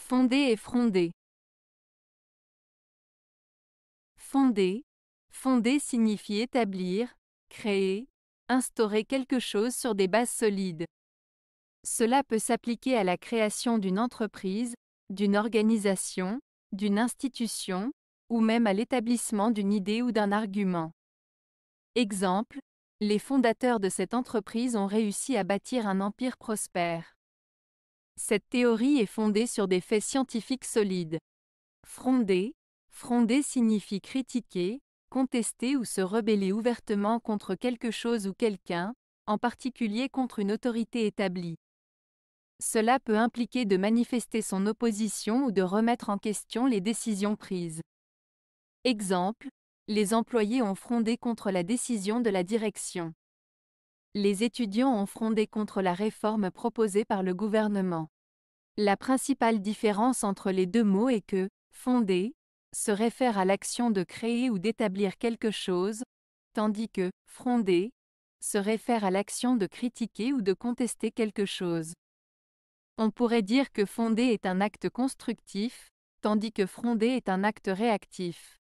Fonder et fronder. Fonder. Fonder signifie établir, créer, instaurer quelque chose sur des bases solides. Cela peut s'appliquer à la création d'une entreprise, d'une organisation, d'une institution, ou même à l'établissement d'une idée ou d'un argument. Exemple, les fondateurs de cette entreprise ont réussi à bâtir un empire prospère. Cette théorie est fondée sur des faits scientifiques solides. Fronder. Fronder signifie critiquer, contester ou se rebeller ouvertement contre quelque chose ou quelqu'un, en particulier contre une autorité établie. Cela peut impliquer de manifester son opposition ou de remettre en question les décisions prises. Exemple, les employés ont frondé contre la décision de la direction. Les étudiants ont frondé contre la réforme proposée par le gouvernement. La principale différence entre les deux mots est que fonder se réfère à l'action de créer ou d'établir quelque chose, tandis que fronder se réfère à l'action de critiquer ou de contester quelque chose. On pourrait dire que fonder est un acte constructif, tandis que fronder est un acte réactif.